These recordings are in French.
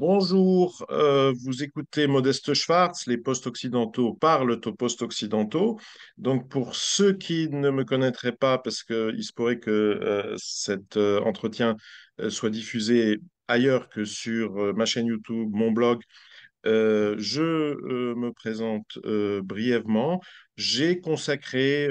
Bonjour, euh, vous écoutez Modeste Schwartz, les postes occidentaux parlent aux postes occidentaux Donc pour ceux qui ne me connaîtraient pas, parce qu'il se pourrait que euh, cet euh, entretien soit diffusé ailleurs que sur ma chaîne YouTube, mon blog, je me présente brièvement. J'ai consacré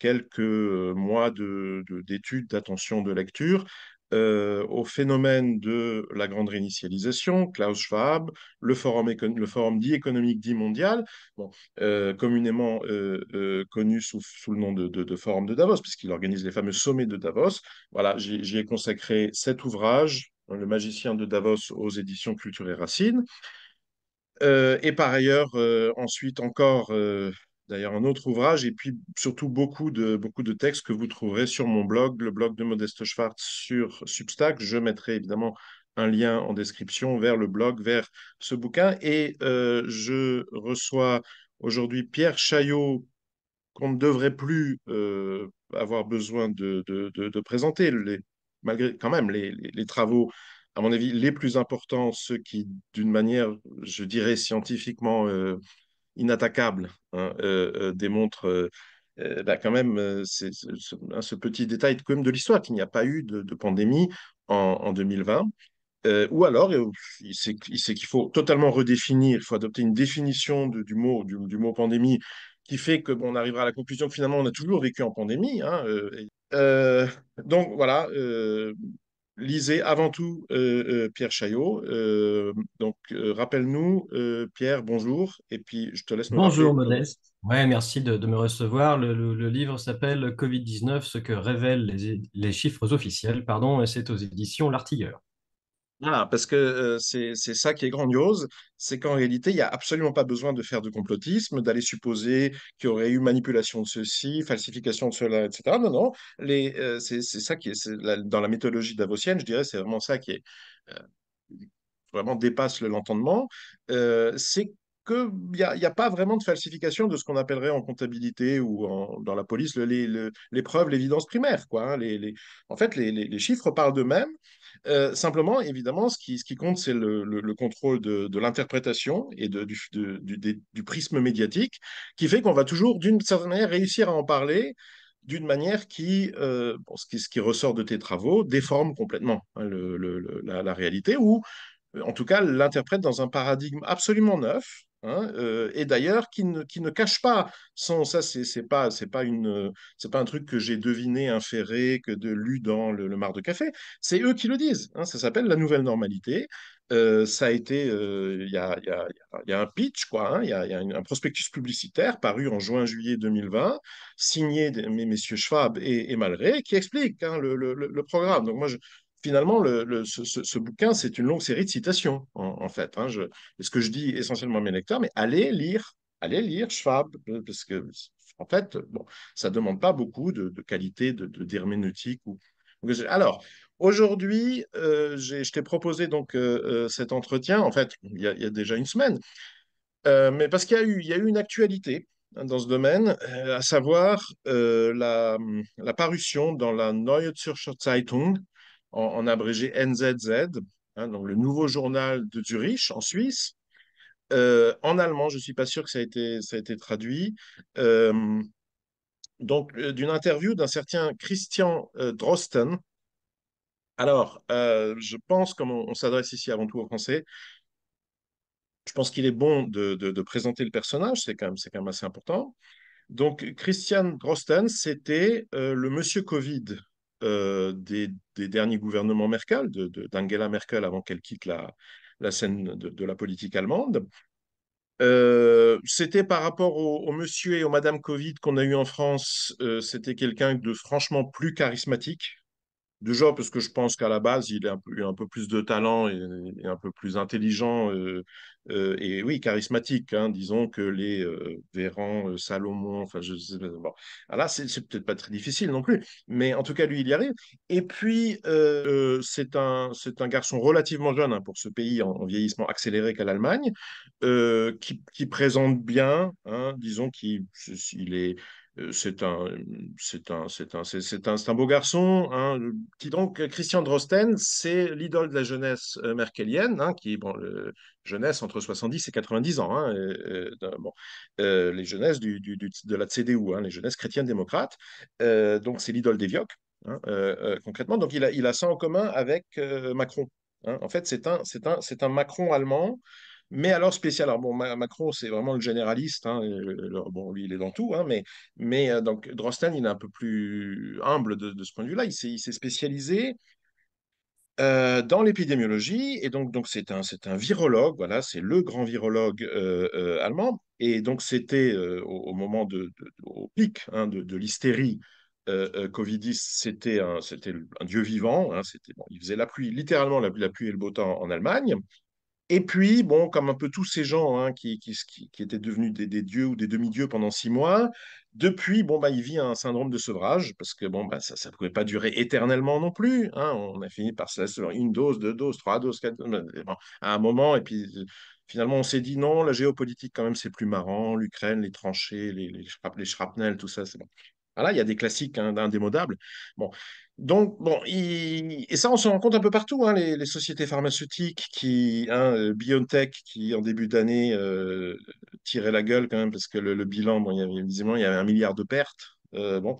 quelques mois d'études, d'attention, de lecture euh, au phénomène de la grande réinitialisation, Klaus Schwab, le forum, le forum dit économique dit mondial, bon, euh, communément euh, connu sous, le nom de, de forum de Davos, puisqu'il organise les fameux sommets de Davos. Voilà, j'y ai consacré cet ouvrage, Le magicien de Davos aux éditions Culture et Racine. et par ailleurs, ensuite encore d'ailleurs un autre ouvrage, et puis surtout beaucoup de, beaucoup de textes que vous trouverez sur mon blog, le blog de Modeste Schwartz sur Substack. Je mettrai évidemment un lien en description vers le blog, vers ce bouquin. Et euh, je reçois aujourd'hui Pierre Chaillot, qu'on ne devrait plus euh, avoir besoin de, de, présenter, malgré quand même les, travaux à mon avis, les plus importants, ceux qui, d'une manière, je dirais, scientifiquement euh, inattaquable hein. euh, euh, démontre euh, bah, quand même ce, petit détail de l'histoire qu'il n'y a pas eu de, pandémie en, 2020. ou alors, il sait qu'il faut totalement redéfinir, il faut adopter une définition du, mot, du, mot pandémie qui fait que bon, arrivera à la conclusion que finalement, on a toujours vécu en pandémie. Hein, donc voilà, lisez avant tout euh, euh, Pierre Chaillot. Euh, donc, rappelle-nous, Pierre, bonjour. Et puis, je te laisse Bonjour, Modeste. Ouais, merci de, me recevoir. Le, livre s'appelle Covid-19, ce que révèlent les, les, chiffres officiels. Pardon, et c'est aux éditions L'Artilleur. Voilà, ah, parce que euh, c'est ça qui est grandiose, c'est qu'en réalité, il n'y a absolument pas besoin de faire de complotisme, d'aller supposer qu'il y aurait eu manipulation de ceci, falsification de cela, etc. Non, non, euh, c'est ça qui est, dans la mythologie davosienne, je dirais, c'est vraiment ça qui est, euh, vraiment dépasse l'entendement, euh, c'est qu'il n'y a, y a pas vraiment de falsification de ce qu'on appellerait en comptabilité ou dans la police les, preuves, l'évidence primaire, quoi, hein. les, les- en fait, les, les- les chiffres parlent d'eux-mêmes euh, simplement, évidemment, ce qui, compte, c'est le, contrôle de, l'interprétation et du, prisme médiatique, qui fait qu'on va toujours, d'une certaine manière, réussir à en parler d'une manière qui, euh, ce qui, ressort de tes travaux, déforme complètement hein, la réalité, ou en tout cas l'interprète dans un paradigme absolument neuf, Hein, euh, et d'ailleurs qui ne, qui ne cache pas son ça c'est pas c'est pas une euh, c'est pas un truc que j'ai deviné inféré que de lu dans le, le mar de café c'est eux qui le disent hein, ça s'appelle la nouvelle normalité euh, ça a été il y, a, y, a, un pitch quoi hein, il y, a, un prospectus publicitaire paru en juin juillet 2020 signé de messieurs Schwab et, et qui explique le, le, le, programme donc moi je, finalement, le, ce, bouquin, c'est une longue série de citations, en, fait. Hein, ce que je dis essentiellement à mes lecteurs, mais allez lire, allez lire Schwab, euh, parce que, en fait, bon, ça ne demande pas beaucoup de, qualité d'herméneutique. De, de ou... Alors, aujourd'hui, euh, je t'ai proposé donc euh, cet entretien, en fait, il y, a déjà une semaine, mais parce qu'il y, y, a eu une actualité hein, dans ce domaine, à savoir la, la, parution dans la Neue Zürcher Zeitung en, abrégé NZZ, hein, donc le nouveau journal de Zurich en Suisse. Euh, en allemand, je ne suis pas sûr que ça a été, traduit. Euh, donc, euh, d'une interview d'un certain Christian Drosten. Alors, je pense, comme on, s'adresse ici avant tout aux Français, je pense qu'il est bon de, présenter le personnage, c'est quand, quand, même assez important. Donc, Christian Drosten, c'était le monsieur Covid euh, des, derniers gouvernements Merkel, d'Angela Merkel avant qu'elle quitte la, scène de, la politique allemande. Euh, c'était par rapport au, monsieur et au madame Covid qu'on a eu en France, euh, c'était quelqu'un de franchement plus charismatique, Déjà, parce que je pense qu'à la base, il a un peu, un peu plus de talent et, un peu plus intelligent euh, euh, et oui, charismatique, hein. disons, que les euh, Véran, euh, Salomon, enfin, je sais pas. Bon. Ah là, c'est peut-être pas très difficile non plus, mais en tout cas, lui, il y arrive. Et puis, c'est un, un garçon relativement jeune hein, pour ce pays en, vieillissement accéléré qu'à l'Allemagne, qui, présente bien, hein, disons, qui, il est Mmh, c'est un, c'est un, c'est beau garçon. Hein, qui donc Christian Drosten, c'est l'idole de la jeunesse merkelienne, hein, qui est bon, jeunesse entre 70 et 90 ans. Hein, les jeunesses de la CDU, les jeunesses chrétiennes démocrates. donc c'est l'idole des concrètement. Donc il a, il a ça en commun avec Macron. en fait, c'est c'est un, c'est un Macron allemand mais alors spécial. Alors bon, Macron, c'est vraiment le généraliste. Hein, bon, lui, il est dans tout, hein, mais, mais euh, donc Drosten, il est un peu plus humble de, ce point de vue-là. Il s'est spécialisé euh, dans l'épidémiologie, et donc donc c'est un c'est un virologue, voilà, c'est le grand virologue euh, allemand, et donc c'était au, moment de, au pic hein, de, de l'hystérie Covidis, c'était c'était un dieu vivant, c'était bon, il faisait la pluie littéralement la, pluie et le beau temps en Allemagne, et puis, bon, comme un peu tous ces gens hein, qui, étaient devenus des, dieux ou des demi-dieux pendant six mois, depuis, bon, bah, il vit un syndrome de sevrage, parce que bon, bah, ça ne pouvait pas durer éternellement non plus. Hein. On a fini par se laisser une dose, deux doses, trois doses, quatre doses, euh, à un moment. Et puis, euh, finalement, on s'est dit non, la géopolitique, quand même, c'est plus marrant. L'Ukraine, les tranchées, les, les, les, shrapnels, tout ça, c'est bon. Voilà, il y a des classiques hein, indémodables. Bon. Donc, bon, et ça, on se rend compte un peu partout, hein, les, sociétés pharmaceutiques qui, hein, euh, BioNTech, qui en début d'année euh, tirait la gueule quand même, parce que le, bilan, bon, il y avait, visiblement, il y avait un milliard de pertes. Euh, bon,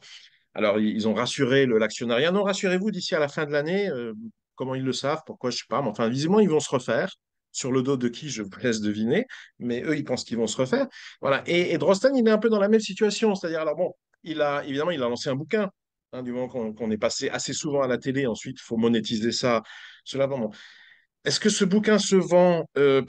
alors, ils ont rassuré l'actionnariat. Non, rassurez-vous, d'ici à la fin de l'année, euh, comment ils le savent, pourquoi, je ne sais pas, mais enfin, visiblement, ils vont se refaire sur le dos de qui je vous laisse deviner, mais eux, ils pensent qu'ils vont se refaire. Voilà. Et, et Drosten, il est un peu dans la même situation. C'est-à-dire, alors bon, il a évidemment il a lancé un bouquin. Hein, du moment qu'on est passé assez souvent à la télé, ensuite il faut monétiser ça, cela Est-ce que ce bouquin se vend euh,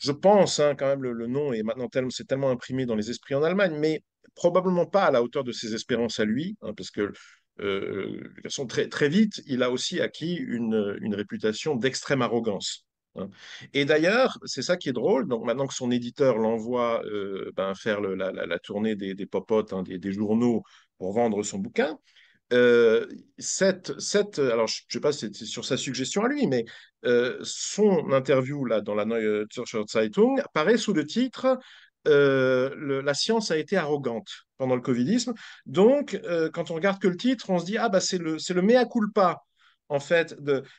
Je pense, hein, quand même, le, nom est maintenant tellement, c'est tellement imprimé dans les esprits en Allemagne, mais probablement pas à la hauteur de ses espérances à lui, hein, parce que euh, façon très, très vite, il a aussi acquis une réputation d'extrême arrogance. Et d'ailleurs, c'est ça qui est drôle. Donc maintenant que son éditeur l'envoie euh, ben, faire la, tournée des, popotes, hein, des, journaux pour vendre son bouquin, euh, cette, cette, alors je ne sais pas si c'est sur sa suggestion à lui, mais euh, son interview là dans la Neue Zürcher Zeitung apparaît sous le titre la science a été arrogante pendant le covidisme. Donc, quand on regarde que le titre, on se dit ah bah c'est le c'est le mea culpa en fait.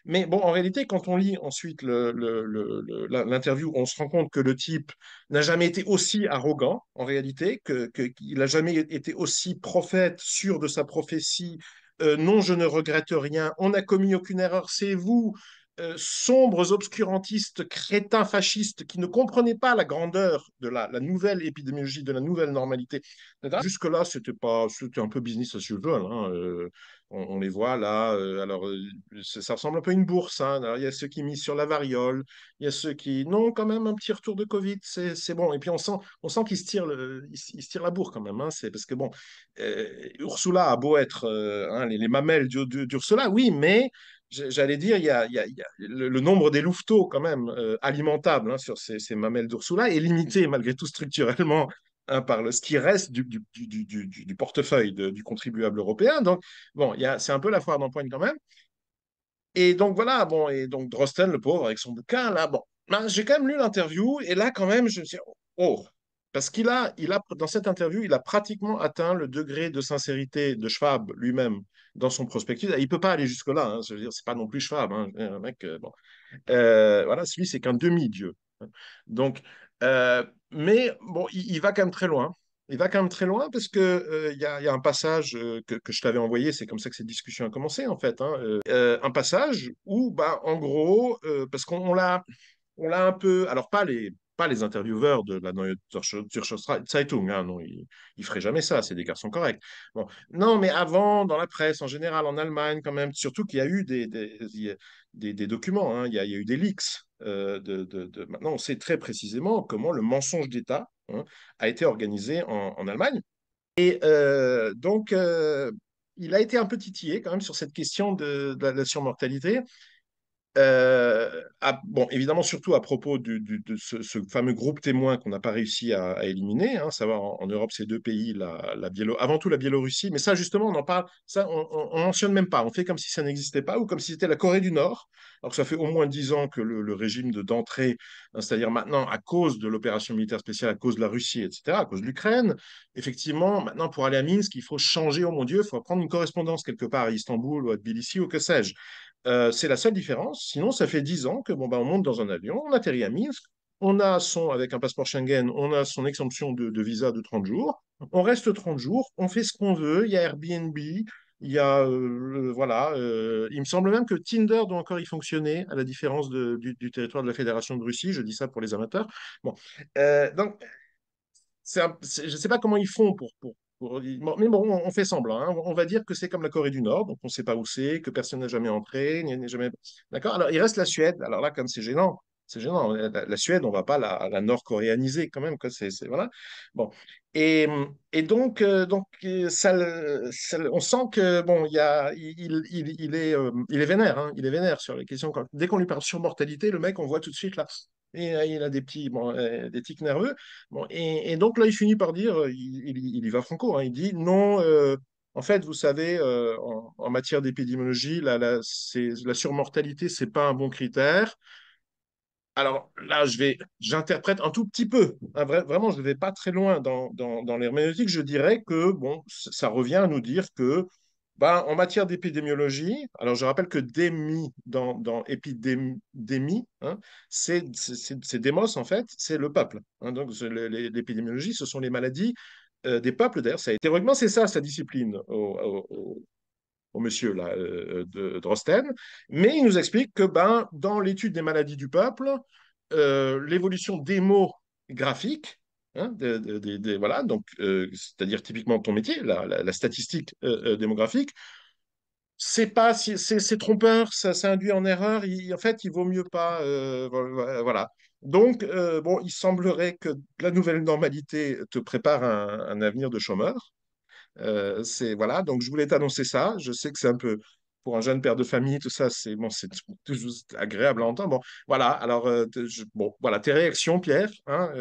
Mais bon, en réalité, quand on lit ensuite l'interview, on se rend compte que le type n'a jamais été aussi arrogant, en réalité, qu'il que, n'a jamais été aussi prophète, sûr de sa prophétie. Euh, non, je ne regrette rien, on n'a commis aucune erreur, c'est vous euh, sombres obscurantistes, crétins fascistes qui ne comprenaient pas la grandeur de la, nouvelle épidémiologie, de la nouvelle normalité. Jusque-là, c'était pas, c'était un peu business as usual. Hein, euh, on, les voit là. Euh, alors, ça ressemble un peu à une bourse. Hein. alors, il y a ceux qui misent sur la variole, il y a ceux qui, non, quand même, un petit retour de Covid, c'est bon. Et puis on sent, on sent qu'ils se tirent, le, ils, se tirent la bourre quand même. Hein. c'est parce que bon, Ursula a beau être les, mamelles d'Ursula, oui, mais j'allais dire, il y, a, le, nombre des louveteaux, quand même, euh, alimentables hein, sur ces, mamelles mamelles là est limité, malgré tout, structurellement, hein, par le, ce qui reste du, du, du, du portefeuille du contribuable européen. Donc, bon, c'est un peu la foire d'empoigne, quand même. Et donc, voilà, bon, et donc Drosten, le pauvre, avec son bouquin, là, bon, ben, j'ai quand même lu l'interview, et là, quand même, je me suis dit, oh, oh parce qu'il a, il a, dans cette interview, il a pratiquement atteint le degré de sincérité de Schwab lui-même dans son prospectus. Il ne peut pas aller jusque-là. Hein, je veux dire, ce n'est pas non plus Schwab. Hein. Euh, mec, euh, euh, voilà, celui, c'est qu'un demi-dieu. Hein. Donc, mais bon, il, va quand même très loin. Il va quand même très loin parce qu'il il y, a, un passage que, je t'avais envoyé, c'est comme ça que cette discussion a commencé en fait. Hein. un passage où, bah, en gros, parce qu'on l'a, on l'a un peu, alors pas les, pas les intervieweurs de la Neue Zürcher Zeitung. non, ils ne feraient jamais ça, c'est des garçons corrects. Bon. Non, mais avant, dans la presse, en général, en Allemagne, quand même, surtout qu'il y a eu des, documents, il, y a, eu des leaks. Euh, de, Maintenant, on sait très précisément comment le mensonge d'État hein, a été organisé en, Allemagne. Et euh, donc, euh, il a été un peu titillé quand même sur cette question de, de la surmortalité. Euh, bon, évidemment, surtout à propos de ce, fameux groupe témoin qu'on n'a pas réussi à, éliminer, hein, savoir en, Europe ces deux pays, la, avant tout la Biélorussie, mais ça justement, on en parle, ça on, on, mentionne même pas, on fait comme si ça n'existait pas ou comme si c'était la Corée du Nord. Alors que ça fait au moins dix ans que le, régime de d'entrée, hein, c'est-à-dire maintenant à cause de l'opération militaire spéciale, à cause de la Russie, etc., à cause de l'Ukraine, effectivement, maintenant pour aller à Minsk, il faut changer, oh mon Dieu, il faut prendre une correspondance quelque part à Istanbul ou à Tbilissi ou que sais-je. Euh, c'est la seule différence. Sinon, ça fait 10 ans que bon, bah, on monte dans un avion, on atterrit à Minsk, on a son, avec un passeport Schengen, on a son exemption de, visa de 30 jours, on reste 30 jours, on fait ce qu'on veut, il y a Airbnb, il y a, euh, voilà, euh, il me semble même que Tinder doit encore y fonctionner, à la différence du, territoire de la Fédération de Russie, je dis ça pour les amateurs. Bon, donc, je ne sais pas comment ils font pour, mais bon, on fait semblant. Hein. On va dire que c'est comme la Corée du Nord, donc on ne sait pas où c'est, que personne n'a jamais entré, n'est jamais. D'accord Alors, il reste la Suède. Alors là, comme c'est gênant, c'est gênant. Hein. La, Suède, on ne va pas la, nord-coréaniser quand même. C'est, voilà. Bon. Et, donc, euh, donc euh, ça, on sent que bon, y a, il, est, euh, il est vénère. Hein. il est vénère sur les questions. Dès qu'on lui parle sur mortalité, le mec, on voit tout de suite là. Et euh, il a des petits bon, euh, des tics nerveux. Bon, et, donc là, il finit par dire, euh, il, y va franco, hein. il dit non, en fait, vous savez, en, matière d'épidémiologie, la, la surmortalité, ce n'est pas un bon critère. Alors là, je vais, j'interprète un tout petit peu. Hein, vraiment, je ne vais pas très loin dans, dans, dans l'herméneutique. Je dirais que bon, ça revient à nous dire que ben, en matière d'épidémiologie, alors je rappelle que démi dans, dans épidémie, hein, c'est démos en fait, c'est le peuple. Hein. donc l'épidémiologie, ce sont les maladies euh, des peuples. D'ailleurs, théoriquement, c'est ça sa discipline au, monsieur euh, euh, de Drosten. Mais il nous explique que ben, dans l'étude des maladies du peuple, l'évolution démographique Hein, voilà, donc, euh, c'est-à-dire typiquement ton métier, la, statistique euh, euh, démographique, c'est pas, c'est trompeur, ça, s'induit induit en erreur. en fait, il vaut mieux pas, voilà. Donc, bon, il semblerait que la nouvelle normalité te prépare un, avenir de chômeur. c'est voilà, donc je voulais t'annoncer ça. Je sais que c'est un peu pour un jeune père de famille, tout ça, c'est bon, c'est toujours agréable à entendre. Bon, voilà. Alors, bon, voilà, tes réactions, Pierre. Hein,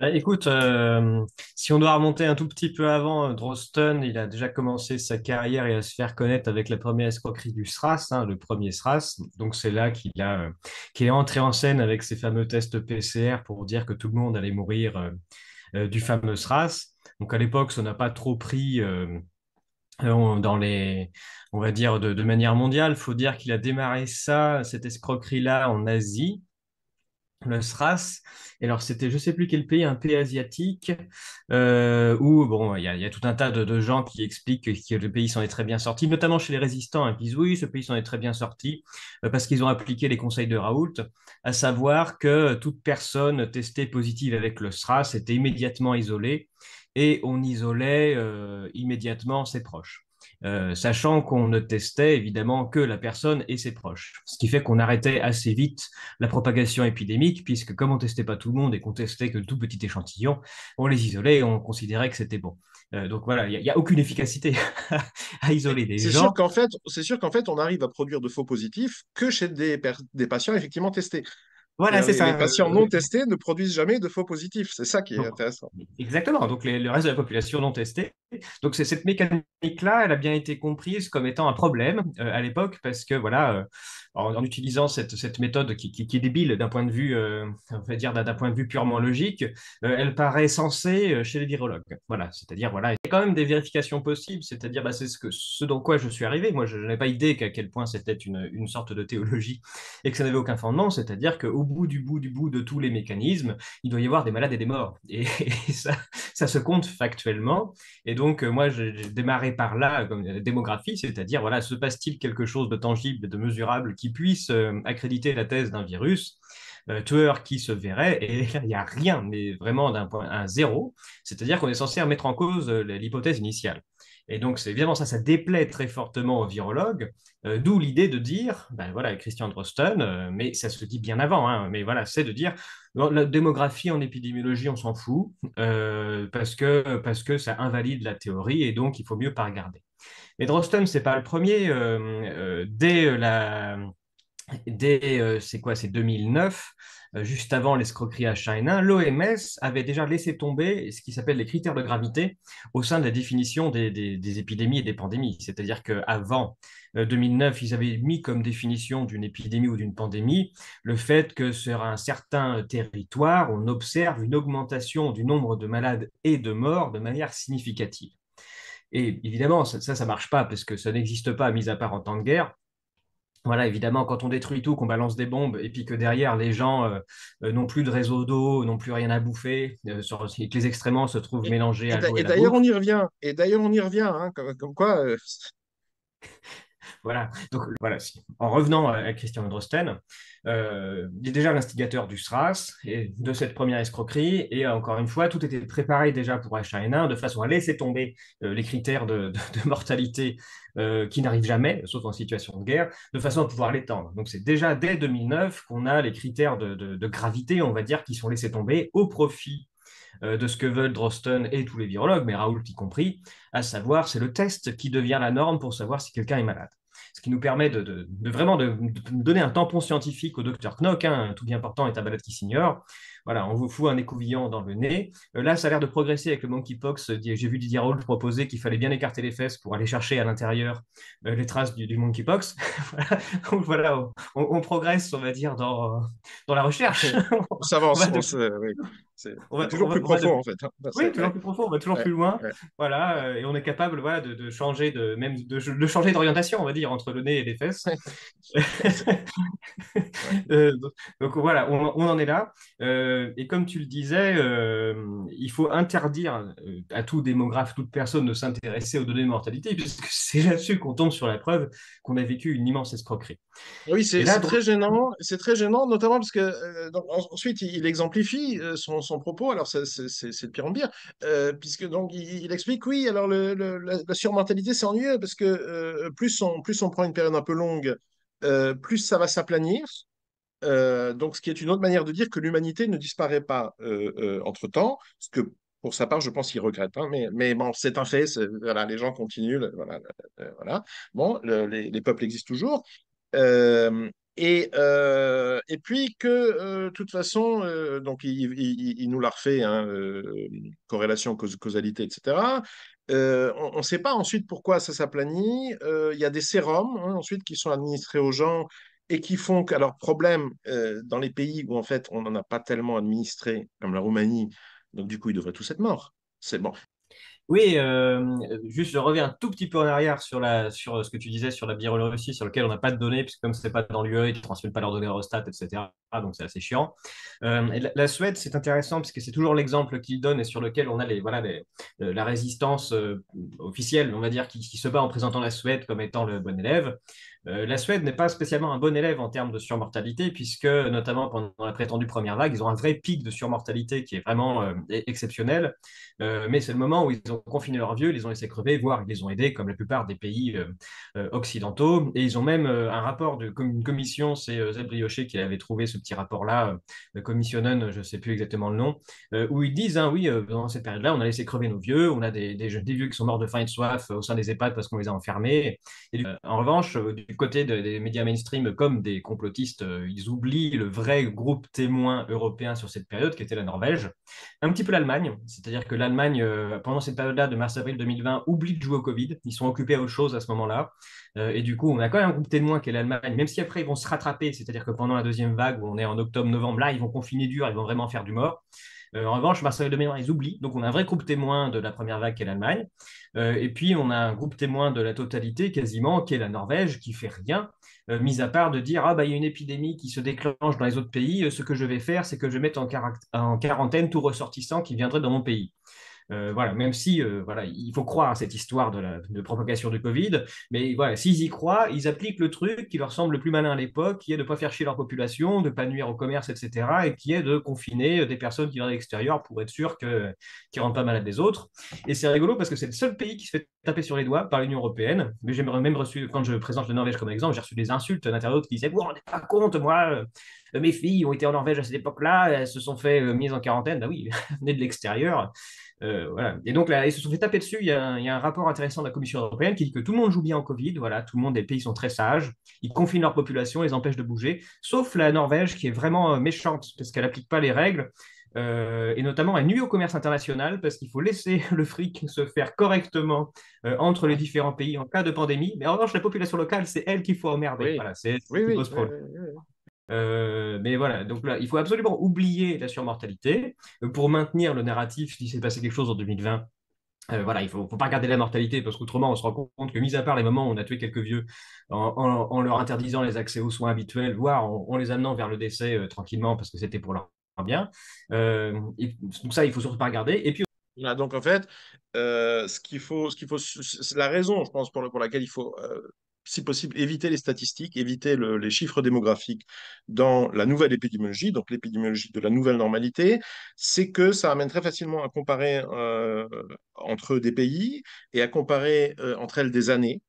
bah, écoute, euh, si on doit remonter un tout petit peu avant, euh, Drosten, il a déjà commencé sa carrière et à se faire connaître avec la première escroquerie du SRAS, hein, le premier SRAS. Donc c'est là euh, qu'il est entré en scène avec ses fameux tests PCR pour dire que tout le monde allait mourir du fameux SRAS. Donc à l'époque, ça n'a pas trop pris dans les, on va dire de, manière mondiale. Il Faut dire qu'il a démarré ça, cette escroquerie-là en Asie le SRAS. Et alors, c'était, je ne sais plus quel pays, un pays asiatique, euh, où bon, il y, a tout un tas de, gens qui expliquent que, le pays s'en est très bien sorti, notamment chez les résistants, hein, qui disent oui, ce pays s'en est très bien sorti, euh, parce qu'ils ont appliqué les conseils de Raoult, à savoir que toute personne testée positive avec le SRAS était immédiatement isolée, et on isolait euh, immédiatement ses proches. Euh, sachant qu'on ne testait évidemment que la personne et ses proches. Ce qui fait qu'on arrêtait assez vite la propagation épidémique, puisque comme on testait pas tout le monde et qu'on testait que le tout petit échantillon, on les isolait et on considérait que c'était bon. Euh, donc voilà, il n'y a, aucune efficacité à isoler des gens. C'est sûr qu'en fait, c'est sûr qu'en fait, on arrive à produire de faux positifs que chez des, patients effectivement testés. Voilà, c'est ça. Les patients euh, non testés ne produisent jamais de faux positifs. C'est ça qui est intéressant. Exactement. Donc, le reste de la population non testée donc c'est cette mécanique-là, elle a bien été comprise comme étant un problème euh, à l'époque parce que voilà, euh, en, utilisant cette, cette méthode qui, est débile d'un point de vue, euh, on va dire d'un point de vue purement logique, elle paraît sensée chez les virologues. Voilà, c'est-à-dire voilà, il y a quand même des vérifications possibles, c'est-à-dire bah, c'est ce que dans quoi je suis arrivé. Moi, je, n'avais pas idée qu'à quel point c'était une, une, sorte de théologie et que ça n'avait aucun fondement. C'est-à-dire qu'au bout du bout du bout de tous les mécanismes, il doit y avoir des malades et des morts et, ça se compte factuellement et donc donc, euh, moi, j'ai démarré par là, euh, comme la euh, démographie, c'est-à-dire, voilà, se passe-t-il quelque chose de tangible, de mesurable qui puisse accréditer la thèse d'un virus tueur qui se verrait, et il n'y a rien, mais vraiment d'un point, un zéro, c'est-à-dire qu'on est censé remettre en cause l'hypothèse initiale. Et donc, c'est évidemment ça, ça déplaît très fortement aux virologues, euh, d'où l'idée de dire, ben voilà, Christian Drosten, euh, mais ça se dit bien avant, hein, mais voilà, c'est de dire, la démographie en épidémiologie, on s'en fout, euh, parce, que, parce que ça invalide la théorie, et donc il faut mieux pas regarder. Mais Drosten, c'est pas le premier. dès la dès euh, c'est quoi c'est 2009 euh, juste avant l'escroquerie h 1 l'OMS avait déjà laissé tomber ce qui s'appelle les critères de gravité au sein de la définition des, épidémies et des pandémies c'est-à-dire qu'avant 2009 euh, ils avaient mis comme définition d'une épidémie ou d'une pandémie le fait que sur un certain territoire on observe une augmentation du nombre de malades et de morts de manière significative et évidemment ça ça, ça marche pas parce que ça n'existe pas mis à part en temps de guerre voilà, évidemment, quand on détruit tout, qu'on balance des bombes, et puis que derrière, les gens euh, euh, n'ont plus de réseau d'eau, n'ont plus rien à bouffer, euh, et que les extrémants se trouvent mélangés et à Et, d'ailleurs, on y revient, et d'ailleurs, on y revient, hein, comme, quoi voilà. Donc, voilà. En revenant à Christian Androsten, euh, il est déjà l'instigateur du SRAS et de cette première escroquerie. Et encore une fois, tout était préparé déjà pour H1N1 de façon à laisser tomber euh, les critères de, mortalité euh, qui n'arrivent jamais, sauf en situation de guerre, de façon à pouvoir l'étendre. Donc, c'est déjà dès 2009 qu'on a les critères de, de, gravité, on va dire, qui sont laissés tomber au profit euh, de ce que veulent Drosten et tous les virologues, mais Raoul y compris, à savoir c'est le test qui devient la norme pour savoir si quelqu'un est malade ce qui nous permet de, vraiment de, donner un tampon scientifique au docteur Knock, hein, tout bien portant est un malade qui s'ignore. Voilà, on vous fout un écouvillon dans le nez. Euh, là, ça a l'air de progresser avec le monkeypox. Euh, j'ai vu Didier Raoult proposer qu'il fallait bien écarter les fesses pour aller chercher à l'intérieur les traces du, monkeypox. voilà, Donc, voilà on, progresse, on va dire, dans, dans la recherche. on s'avance. On va toujours plus profond, en fait. Hein. Oui, toujours plus profond, on va toujours plus loin. Voilà, euh, et on est capable voilà, de, changer de même de, changer d'orientation, on va dire, entre le nez et les fesses. Euh, donc, voilà, on, en est là. Euh, et comme tu le disais, il faut interdire à tout démographe, toute personne de s'intéresser aux données de mortalité, puisque c'est là-dessus qu'on tombe sur la preuve qu'on a vécu une immense escroquerie. Oui, c'est très gênant, c'est très gênant, notamment parce que ensuite il, il exemplifie son son propos, alors c'est de pire en pire, euh, puisque donc il, explique oui, alors la, surmentalité c'est ennuyeux parce que euh, plus, on, plus on prend une période un peu longue, euh, plus ça va s'aplanir. Euh, donc, ce qui est une autre manière de dire que l'humanité ne disparaît pas entre-temps, ce que pour sa part, je pense qu'il regrette, hein, mais, mais bon, c'est un fait, voilà, les gens continuent, voilà, voilà. bon, les, les, peuples existent toujours. Euh, et, euh, et puis que, euh, de toute façon, euh, donc il, il, nous l'a refait, hein, corrélation, causalité, etc. on ne sait pas ensuite pourquoi ça s'aplanit. Il y a des sérums hein, ensuite qui sont administrés aux gens et qui font qu'à alors problème, dans les pays où en fait on n'en a pas tellement administré, comme la Roumanie, donc du coup ils devraient tous être morts. C'est bon. Oui, euh, juste je reviens un tout petit peu en arrière sur, la, sur ce que tu disais sur la Biélorussie, sur lequel on n'a pas de données, puisque comme c'est pas dans l'UE, ils ne transmettent pas leurs données Eurostat, etc. Ah, donc c'est assez chiant. Euh, la, Suède, c'est intéressant parce que c'est toujours l'exemple qu'il donne et sur lequel on a les, voilà, euh, la résistance euh, officielle, on va dire, qui, se bat en présentant la Suède comme étant le bon élève. la Suède n'est pas spécialement un bon élève en termes de surmortalité, puisque notamment pendant la prétendue première vague, ils ont un vrai pic de surmortalité qui est vraiment e-, exceptionnel. mais c'est le moment où ils ont confiné leurs vieux, ils les ont laissés crever, voire ils les ont aidés, comme la plupart des pays occidentaux. Et ils ont même un rapport d'une commission, c'est Zeb qui avait trouvé ce petit rapport-là, de euh, Commissionen, je ne sais plus exactement le nom, euh, où ils disent, hein, oui, euh, pendant cette période-là, on a laissé crever nos vieux, on a des, des, des, vieux qui sont morts de faim et de soif au sein des EHPAD parce qu'on les a enfermés. Et, en revanche, du côté des médias mainstream, comme des complotistes, ils oublient le vrai groupe témoin européen sur cette période, qui était la Norvège, un petit peu l'Allemagne, c'est-à-dire que l'Allemagne, pendant cette période-là de mars-avril 2020, oublie de jouer au Covid, ils sont occupés à autre chose à ce moment-là. Euh, et du coup, on a quand même un groupe témoin qui est l'Allemagne, même si après ils vont se rattraper, c'est-à-dire que pendant la deuxième vague, où on est en octobre-novembre, là, ils vont confiner dur, ils vont vraiment faire du mort. Euh, en revanche, Marseille de mémoire, ils oublient. Donc, on a un vrai groupe témoin de la première vague qui est l'Allemagne. Euh, et puis, on a un groupe témoin de la totalité quasiment qui est la Norvège, qui fait rien, mis à part de dire Ah, bah, il y a une épidémie qui se déclenche dans les autres pays. ce que je vais faire, c'est que je mette en quarantaine tout ressortissant qui viendrait dans mon pays. Euh, voilà, même si euh, voilà, il faut croire à cette histoire de, la, propagation du Covid, mais voilà, s'ils y croient, ils appliquent le truc qui leur semble le plus malin à l'époque, qui est de ne pas faire chier leur population, de ne pas nuire au commerce, etc., et qui est de confiner euh, des personnes qui viennent de l'extérieur pour être sûr qu'ils ne rendent pas malades des autres. Et c'est rigolo parce que c'est le seul pays qui se fait taper sur les doigts par l'Union européenne. Mais j'ai même reçu, quand je présente la Norvège comme exemple, j'ai reçu des insultes d'internautes qui disaient Vous ne vous pas compte, moi, mes filles ont été en Norvège à cette époque-là, elles se sont fait mises en quarantaine. Ben oui, de l'extérieur. Euh, et donc, là, ils se sont fait taper dessus. Il y, a un, rapport intéressant de la Commission européenne qui dit que tout le monde joue bien en Covid. Voilà, tout le monde, les pays sont très sages. Ils confinent leur population, les empêchent de bouger, sauf la Norvège qui est vraiment euh, méchante parce qu'elle n'applique pas les règles. Euh, et notamment elle nuit au commerce international parce qu'il faut laisser le fric se faire correctement entre les différents pays en cas de pandémie. Mais en revanche, la population locale, c'est elle qu'il faut emmerder. Voilà, c'est oui, grosse problème. Euh, mais voilà, donc là, il faut absolument oublier la surmortalité euh, pour maintenir le narratif s'il s'est passé quelque chose en 2020. Euh, voilà, il ne faut, faut, pas garder la mortalité parce qu'autrement, on se rend compte que, mis à part les moments où on a tué quelques vieux en, leur interdisant les accès aux soins habituels, voire en, les amenant vers le décès tranquillement parce que c'était pour leur bien, et, donc ça, il ne faut surtout pas regarder. Et puis, ah, donc en fait, ce qu'il faut, ce qu'il faut, la raison, je pense, pour, pour laquelle il faut si possible, éviter les statistiques, éviter les chiffres démographiques dans la nouvelle épidémiologie, donc l'épidémiologie de la nouvelle normalité, c'est que ça amène très facilement à comparer euh, entre des pays et à comparer euh, entre elles des années.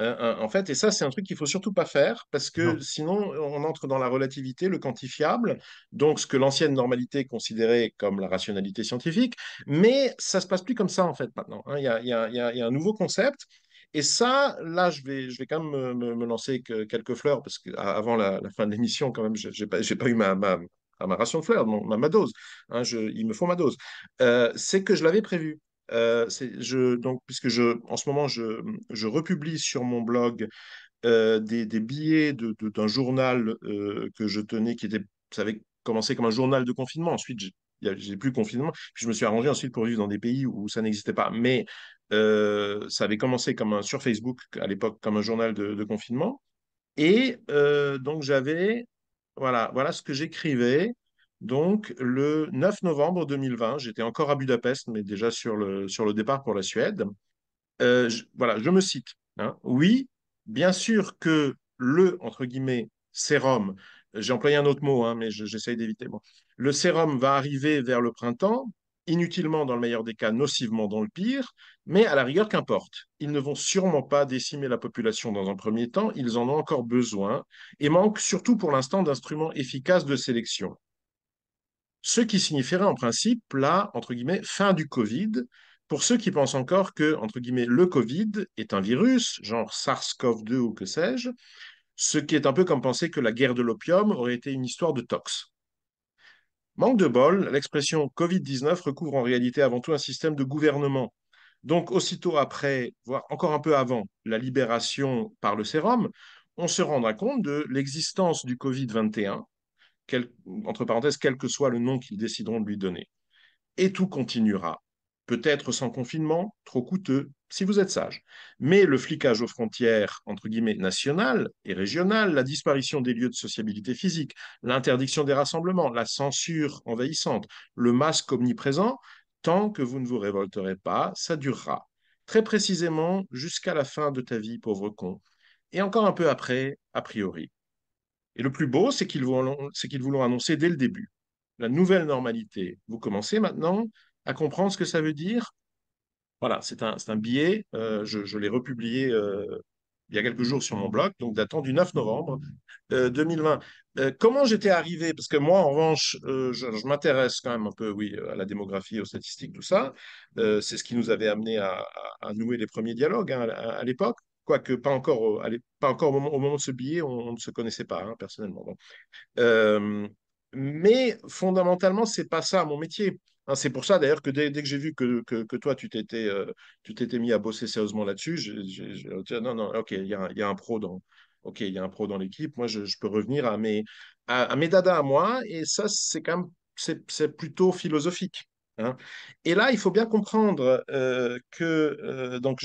Hein, hein, en fait, et ça, c'est un truc qu'il faut surtout pas faire parce que sinon, on entre dans la relativité, le quantifiable, donc ce que l'ancienne normalité considérait comme la rationalité scientifique. Mais ça se passe plus comme ça en fait maintenant. Hein. Il y, y, a un nouveau concept et ça, là, je vais, je vais quand même me, lancer quelques fleurs, parce qu'avant la, la, fin de l'émission, quand même, je n'ai pas, pas, eu ma, ma, ma, ration de fleurs, ma, dose. Hein, il me faut ma dose. Euh, c'est que je l'avais prévu. Euh, je, donc, puisque je, en ce moment, je, je republie sur mon blog euh, des, billets d'un journal que je tenais, qui était, ça avait commencé comme un journal de confinement. Ensuite, j'ai plus confinement. je me suis arrangé ensuite pour vivre dans des pays où ça n'existait pas. Mais euh, ça avait commencé comme un, sur Facebook à l'époque, comme un journal de, confinement. Et euh, donc j'avais, voilà, voilà ce que j'écrivais. Donc le 9 novembre 2020, j'étais encore à Budapest, mais déjà sur le, sur le départ pour la Suède. Euh, voilà, je me cite. Hein. Oui, bien sûr que le, entre guillemets, sérum, j'ai employé un autre mot, hein, mais j'essaye d'éviter. Bon. Le sérum va arriver vers le printemps, inutilement dans le meilleur des cas, nocivement dans le pire, mais à la rigueur, qu'importe. Ils ne vont sûrement pas décimer la population dans un premier temps, ils en ont encore besoin et manquent surtout pour l'instant d'instruments efficaces de sélection. Ce qui signifierait en principe la, entre guillemets, fin du Covid, pour ceux qui pensent encore que, entre guillemets, le Covid est un virus, genre SARS-CoV-2 ou que sais-je, ce qui est un peu comme penser que la guerre de l'opium aurait été une histoire de tox. Manque de bol, l'expression Covid-19 recouvre en réalité avant tout un système de gouvernement. Donc, aussitôt après, voire encore un peu avant la libération par le sérum, on se rendra compte de l'existence du Covid-21, entre parenthèses, quel que soit le nom qu'ils décideront de lui donner. Et tout continuera peut-être sans confinement, trop coûteux, si vous êtes sage. Mais le flicage aux frontières, entre guillemets, nationales et régionales, la disparition des lieux de sociabilité physique, l'interdiction des rassemblements, la censure envahissante, le masque omniprésent, tant que vous ne vous révolterez pas, ça durera. Très précisément, jusqu'à la fin de ta vie, pauvre con. Et encore un peu après, a priori. Et le plus beau, c'est qu'ils vous l'ont annoncé dès le début. La nouvelle normalité, vous commencez maintenant, à comprendre ce que ça veut dire. Voilà, c'est un, un, billet, euh, je, l'ai republié euh, il y a quelques jours sur mon blog, donc datant du 9 novembre 2020. Euh, comment j'étais arrivé Parce que moi, en revanche, je, m'intéresse quand même un peu, oui, à la démographie, aux statistiques, tout ça. c'est ce qui nous avait amené à, nouer les premiers dialogues hein, à, l'époque quoique pas encore, au, pas encore au moment, de ce billet, on, ne se connaissait pas hein, personnellement. mais fondamentalement, c'est pas ça mon métier. Hein, c'est pour ça d'ailleurs que dès, que j'ai vu que, que, toi, tu t'étais, euh, tu t'étais mis à bosser sérieusement là-dessus, j'ai dit ah non, non, ok, il y, a, un pro dans. Ok, il y a un pro dans l'équipe. Moi, je, peux revenir à mes, à, à, mes dadas à moi. Et ça, c'est quand même c'est, plutôt philosophique. Hein. Et là, il faut bien comprendre euh, que euh, donc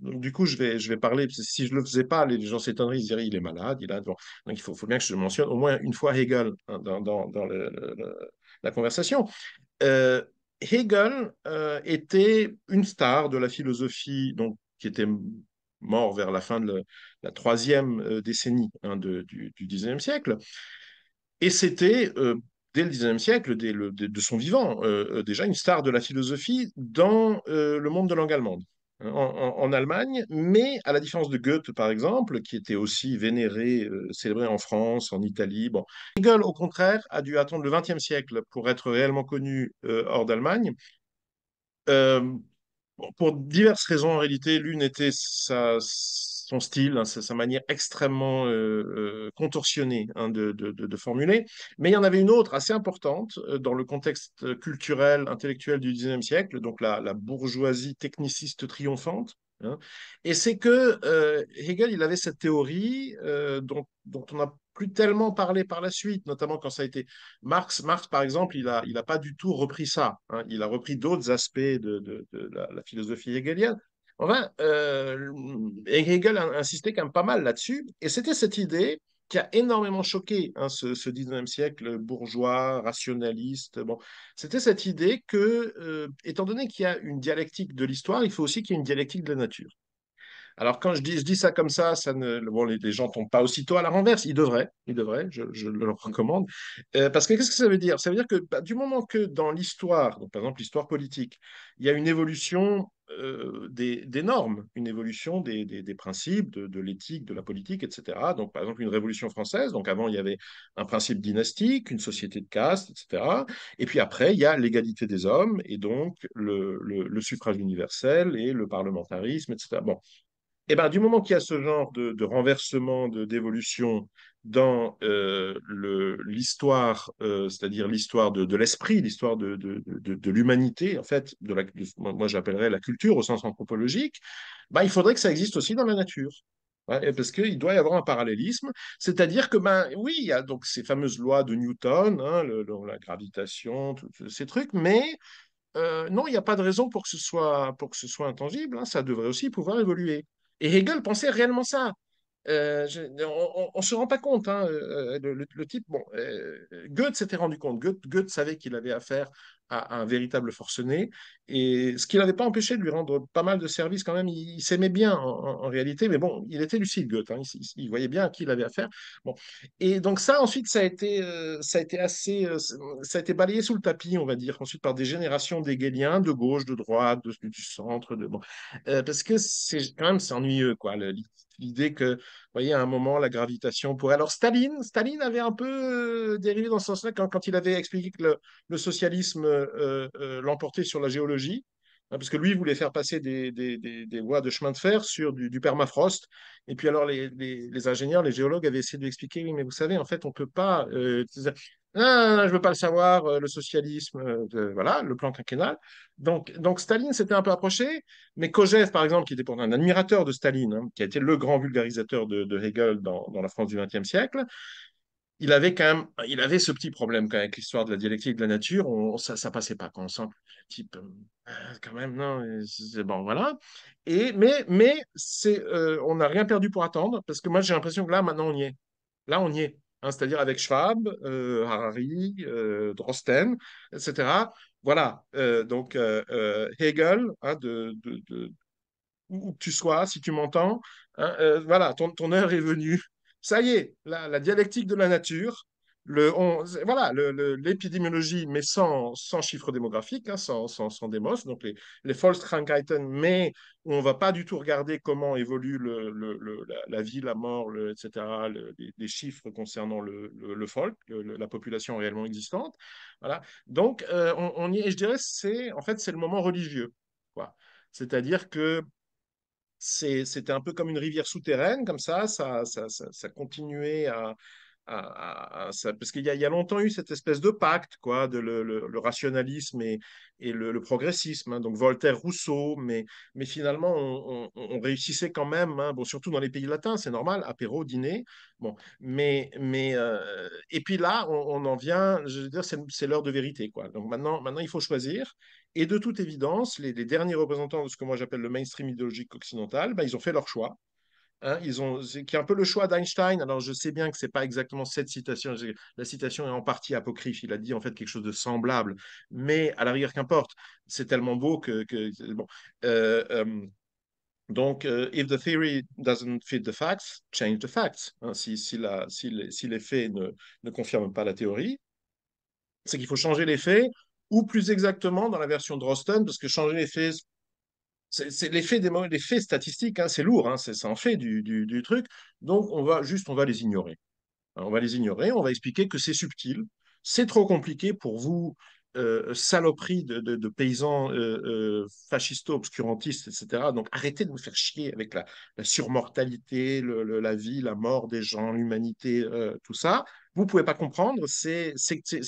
du coup, je vais, je vais parler, si je ne le faisais pas, les gens s'étonneraient, ils diraient, il est malade, il a... Donc, il faut, faut, bien que je mentionne au moins une fois Hegel hein, dans, dans, le, la conversation. Euh, Hegel euh, était une star de la philosophie, donc qui était mort vers la fin de la troisième euh, décennie hein, du, XIXe siècle. Et c'était, dès le XIXe siècle, de, son vivant, déjà une star de la philosophie dans le monde de langue allemande en, Allemagne, mais à la différence de Goethe, par exemple, qui était aussi vénéré, euh, célébré en France, en Italie. Bon. Hegel, au contraire, a dû attendre le XXe siècle pour être réellement connu euh, hors d'Allemagne. Euh, pour diverses raisons, en réalité, l'une était sa, son style, hein, sa, manière extrêmement euh, euh, contorsionnée hein, de, formuler. Mais il y en avait une autre assez importante euh, dans le contexte culturel, intellectuel du XIXe siècle, donc la, bourgeoisie techniciste triomphante. Hein. Et c'est que Hegel, il avait cette théorie dont, on a plus tellement parlé par la suite, notamment quand ça a été Marx. Marx, par exemple, il n'a il a pas du tout repris ça. Il a repris d'autres aspects de, la, la, philosophie hegelienne, Enfin, euh, Hegel insistait quand même pas mal là-dessus. Et c'était cette idée qui a énormément choqué hein, ce, ce, 19e siècle bourgeois, rationaliste. Bon, c'était cette idée que, euh, étant donné qu'il y a une dialectique de l'histoire, il faut aussi qu'il y ait une dialectique de la nature. Alors quand je dis, je dis ça comme ça, ça ne, les, gens gens tombent pas aussitôt à la renverse. Ils devraient, ils devraient, je, je le recommande. Euh, parce que qu'est-ce que ça veut dire Ça veut dire que bah, du moment que dans l'histoire, par exemple l'histoire politique, il y a une évolution euh, des, normes, une évolution des, principes, de, l'éthique, de la politique, etc. Donc, par exemple, une révolution française, donc avant, il y avait un principe dynastique, une société de caste, etc. Et puis après, il y a l'égalité des hommes, et donc le, suffrage universel et le parlementarisme, etc. Bon, eh ben, du moment qu'il y a ce genre de, de renversement, d'évolution, dans euh, l'histoire, euh, c'est-à-dire l'histoire de, l'esprit, l'histoire de, l'humanité, en fait, de moi j'appellerais la culture au sens anthropologique, ben il faudrait que ça existe aussi dans la nature. Ouais, parce qu'il doit y avoir un parallélisme, c'est-à-dire que, ben oui, il y a donc ces fameuses lois de Newton, hein, la gravitation, tous ces trucs, mais euh, non, il n'y a pas de raison pour que ce soit, pour que ce soit intangible, hein, ça devrait aussi pouvoir évoluer. Et Hegel pensait réellement ça. Euh, on, ne se rend pas compte, hein, euh, euh, le, type. Bon, Goethe s'était rendu compte. Goethe, savait qu'il avait affaire à, un véritable forcené, et ce qui l'avait pas empêché de lui rendre pas mal de services quand même. Il, s'aimait bien en, réalité, mais bon, il était lucide, Goethe. Hein. il, voyait bien à qui il avait affaire. Bon, et donc ça, ensuite, ça a été, ça a été assez, ça a été balayé sous le tapis, on va dire, ensuite par des générations d'Hegeliens, de gauche, de droite, de, du centre, de bon, parce que c'est quand même c'est ennuyeux, quoi. Le, l'idée que, vous voyez, à un moment, la gravitation pourrait. Alors, Staline, Staline avait un peu euh, dérivé dans ce sens-là quand, il avait expliqué que le, socialisme euh, euh, l'emportait sur la géologie hein, parce que lui voulait faire passer des, des, voies de chemin de fer sur du, permafrost. Et puis alors les, ingénieurs, les géologues avaient essayé de lui expliquer, oui, mais vous savez, en fait, on ne peut pas ah, je veux pas le savoir, euh, le socialisme, euh, voilà, le plan quinquennal. Donc, donc Staline s'était un peu approché, mais Kojève, par exemple, qui était pourtant un admirateur de Staline, hein, qui a été le grand vulgarisateur de, Hegel dans, la France du XXe siècle, il avait quand même, il avait ce petit problème quand avec l'histoire de la dialectique de la nature, ça, ça passait pas quand on sent type euh, ah, quand même non, c'est bon voilà. Et mais mais c'est, on n'a rien perdu pour attendre parce que moi j'ai l'impression que là maintenant on y est, là on y est. Hein, c'est-à-dire avec Schwab, euh, Harari, euh, Drosten, etc. Voilà, euh, donc Hegel, hein, de, où que tu sois, si tu m'entends, hein, voilà, ton, heure est venue. Ça y est, la dialectique de la nature, le, voilà, l'épidémiologie, mais sans, sans démographiques hein, sans, sans, démos, donc les, les Krankheiten, mais on ne va pas du tout regarder comment évolue la, vie, la mort, etc., les, chiffres concernant le, folk, la population réellement existante. Voilà. Donc, euh, on, y je dirais, c'est, en fait, c'est le moment religieux. C'est-à-dire que c'était un peu comme une rivière souterraine, comme ça, ça, ça, ça continuait à, parce qu'il y, a longtemps eu cette espèce de pacte, quoi, de le, rationalisme et, le, progressisme. Hein. donc Voltaire, Rousseau, mais, finalement on, réussissait quand même. Hein. bon, surtout dans les pays latins, c'est normal, apéro, dîner. Bon, mais euh, et puis là, on, en vient. Je veux dire, c'est l'heure de vérité, quoi. Donc maintenant, maintenant il faut choisir. Et de toute évidence, les, derniers représentants de ce que moi j'appelle le mainstream idéologique occidental, ben, ils ont fait leur choix. Hein, ils ont, qui est un peu le choix d'Einstein. Alors, je sais bien que ce n'est pas exactement cette citation. La citation est en partie apocryphe. Il a dit en fait quelque chose de semblable. Mais à la rigueur, qu'importe. C'est tellement beau que. Euh, euh, donc, euh, if the theory doesn't fit the facts, change the facts. Hein. si, les, faits ne, ne confirment pas la théorie, c'est qu'il faut changer les faits, ou plus exactement dans la version de Rosten, parce que changer les faits, c'est l'effet des statistique, hein, c'est lourd, ça hein, c'est en fait du, truc. Donc on va juste, on va les ignorer. On va les ignorer, on va expliquer que c'est subtil, c'est trop compliqué pour vous, euh, saloperie de, paysans euh, euh obscurantistes, etc. Donc arrêtez de vous faire chier avec la, surmortalité, la vie, la mort des gens, l'humanité, euh, tout ça. Vous pouvez pas comprendre, c'est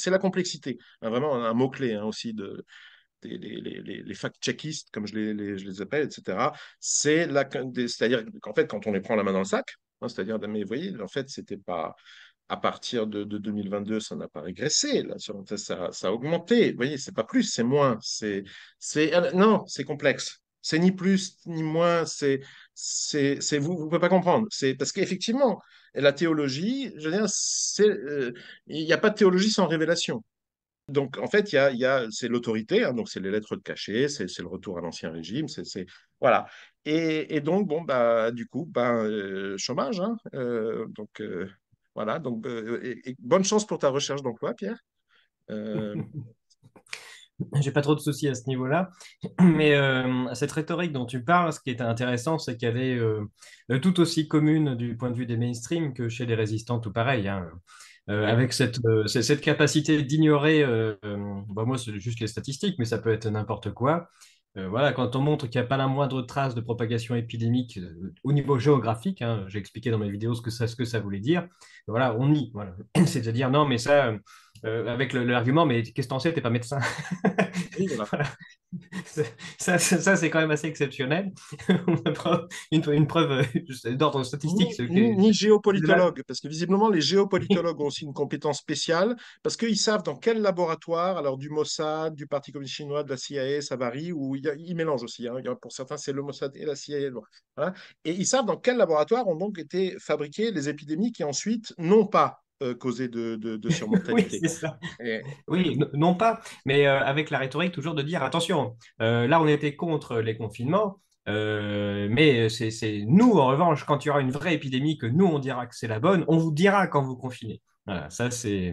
la complexité. Hein, vraiment un mot clé aussi de les, les, fact-checkistes, comme je les, je les, appelle, etc., c'est c'est-à-dire qu'en fait, quand on les prend la main dans le sac, hein, c'est-à-dire, mais vous voyez, en fait, c'était pas à partir de, 2022, ça n'a pas régressé, là, ça, a augmenté. Vous voyez, c'est pas plus, c'est moins. C'est, c'est, euh, non, c'est complexe. C'est ni plus ni moins. C'est, c'est, vous, ne pouvez pas comprendre. C'est parce qu'effectivement, la théologie, je veux dire, euh, il n'y a pas de théologie sans révélation. Donc, en fait, il y a, c'est l'autorité, hein, donc c'est les lettres de cachet, c'est le retour à l'ancien régime, c'est voilà. Et, donc, bon, bah, du coup, bah, chômage. Hein, euh, donc, euh, voilà. Donc, bonne chance pour ta recherche d'emploi, Pierre. J'ai pas trop de soucis à ce niveau-là. Mais cette rhétorique dont tu parles, ce qui est intéressant, c'est qu'elle est, tout aussi commune du point de vue des mainstream que chez les résistants, tout pareil. Hein. Euh, avec cette, euh, cette capacité d'ignorer, euh, bah, moi c'est juste les statistiques, mais ça peut être n'importe quoi. voilà, quand on montre qu'il n'y a pas la moindre trace de propagation épidémique au niveau géographique, hein, j'ai expliqué dans mes vidéos ce que ça, ce que ça voulait dire, voilà, on nie. Voilà. C'est-à-dire, non, mais ça, avec l'argument, mais qu'est-ce que t'en sais, t'es pas médecin. Ça, ça, c'est quand même assez exceptionnel. une, une preuve euh, d'ordre statistique. Ni, géopolitologue, parce que visiblement, les géopolitologues ont aussi une compétence spéciale, parce qu'ils savent dans quel laboratoire, alors du Mossad, du Parti communiste chinois, de la CIA, ça varie, ou ils mélangent aussi. Hein. pour certains, c'est le Mossad et la CIA. Et ils savent dans quel laboratoire ont donc été fabriquées les épidémies qui ensuite, n'ont pas euh, causer de, de, oui, non pas, mais euh, avec la rhétorique toujours de dire attention, euh, là on était contre les confinements, mais c'est nous en revanche, quand il y aura une vraie épidémie, que nous on dira que c'est la bonne, on vous dira quand vous confinez. Voilà, ça c'est.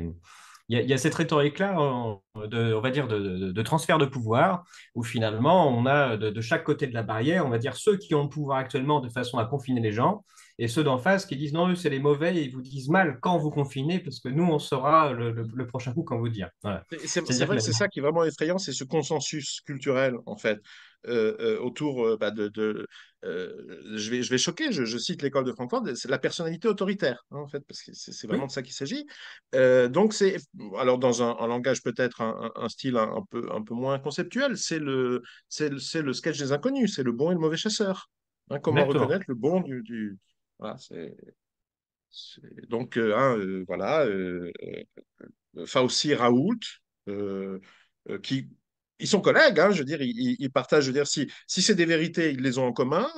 Il y, a cette rhétorique-là, on, on va dire, de, de, transfert de pouvoir, où finalement, on a de, chaque côté de la barrière, on va dire, ceux qui ont le pouvoir actuellement de façon à confiner les gens, et ceux d'en face qui disent non, eux, c'est les mauvais et ils vous disent mal quand vous confinez, parce que nous, on saura le, prochain coup quand vous dire. C'est vrai c'est ça qui est vraiment effrayant, c'est ce consensus culturel, en fait. Euh, euh, autour euh, bah, de, je, vais, je vais choquer, je, cite l'école de Francfort, c'est la personnalité autoritaire, hein, en fait, parce que c'est vraiment de ça qu'il s'agit. donc, c'est, alors, dans un, langage peut-être, un, style un, peu, un peu moins conceptuel, c'est le, c'est le, le sketch des inconnus, c'est le bon et le mauvais chasseur. Hein, comment reconnaître le bon du, donc, euh, hein, euh, voilà, euh, Fauci, Raoult, qui ils sont collègues, hein, je veux dire, ils, partagent, je veux dire, si, si c'est des vérités, ils les ont en commun,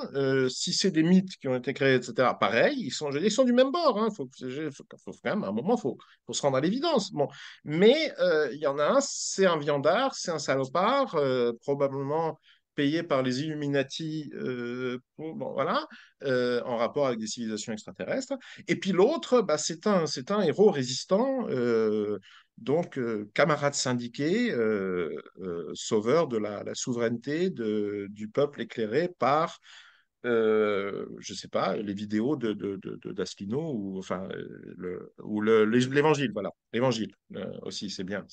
si c'est des mythes qui ont été créés, etc., pareil, ils sont, ils sont du même bord, hein, faut, quand même, à un moment, il faut, faut, se rendre à l'évidence. Bon. Mais il y en a un, c'est un viandard, c'est un salopard, probablement payé par les Illuminati, euh, voilà, euh, en rapport avec des civilisations extraterrestres. Et puis l'autre, bah, c'est un, c'est un héros résistant, euh, donc camarade syndiqué, sauveur de la, souveraineté du peuple éclairé par euh, je sais pas, les vidéos de, ou l'évangile, voilà, l'évangile aussi, c'est bien,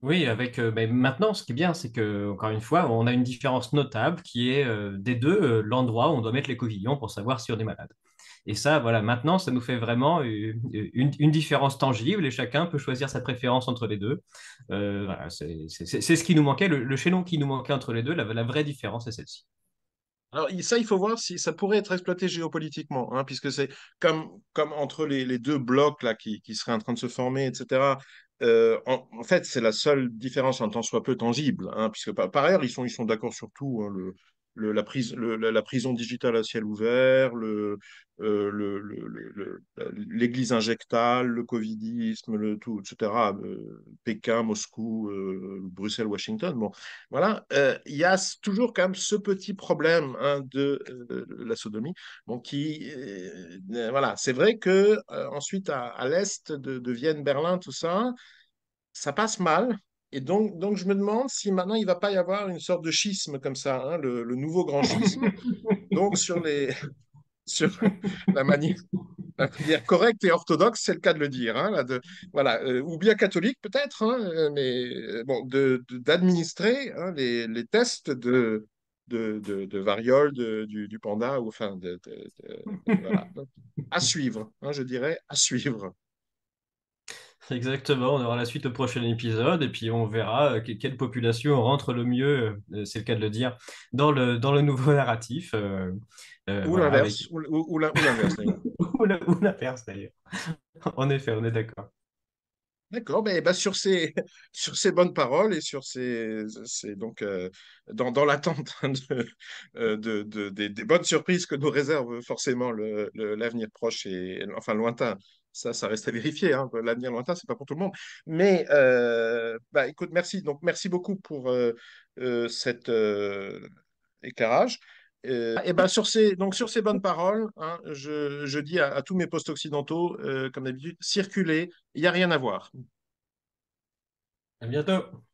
oui, avec euh, ben, maintenant, ce qui est bien, c'est que encore une fois, on a une différence notable qui est euh, des deux euh, l'endroit où on doit mettre les covillons pour savoir si on est malade. Et ça, voilà, maintenant, ça nous fait vraiment une, différence tangible et chacun peut choisir sa préférence entre les deux. c'est ce qui nous manquait, le, chaînon qui nous manquait entre les deux, la, la vraie différence est celle-ci. Alors ça, il faut voir si ça pourrait être exploité géopolitiquement, hein, puisque c'est comme, comme entre les, deux blocs là, qui, qui seraient en train de se former, etc. Euh, en, fait, c'est la seule différence en tant soit peu tangible, hein, puisque par, par, ailleurs, ils sont, ils sont d'accord sur tout. Hein, le, la, prise, la, prison digitale à ciel ouvert, euh, l'église injectale, le covidisme, le tout, etc. Euh, Pékin, Moscou, euh, Bruxelles, Washington. Bon, voilà. Il y a toujours quand même ce petit problème hein, de la sodomie. Bon, qui, voilà. C'est vrai que ensuite à, l'est de Vienne, Berlin, tout ça, ça passe mal et donc, donc, je me demande si maintenant il ne va pas y avoir une sorte de schisme comme ça, hein, le, nouveau grand schisme. donc, sur, les, sur la, manière, correcte et orthodoxe, c'est le cas de le dire, hein, de, voilà, euh, ou bien catholique peut-être, hein, euh, mais euh, bon, d'administrer les, tests de, de, variole du, panda, enfin, à suivre, je dirais, à suivre. Exactement, on aura la suite au prochain épisode et puis on verra euh, quelle population rentre le mieux, euh, euh, c'est le cas de le dire, dans le, dans le nouveau narratif. ou l'inverse, ou, l'inverse d'ailleurs. en effet, on est d'accord. D'accord, mais ben, ben, sur, ces, sur ces bonnes paroles et sur ces, c'est donc dans, dans l'attente de, de, des bonnes surprises que nous réserve forcément l'avenir le, proche et enfin lointain ça, ça reste à vérifier. Hein. L'avenir lointain, c'est pas pour tout le monde. Mais euh, bah, écoute, merci. Donc, merci beaucoup pour euh, euh cet euh, éclairage. et ben sur ces donc sur ces bonnes paroles, hein, je, je, dis à, à, tous mes postes occidentaux, comme d'habitude, circulez, il n'y a rien à voir. À bientôt.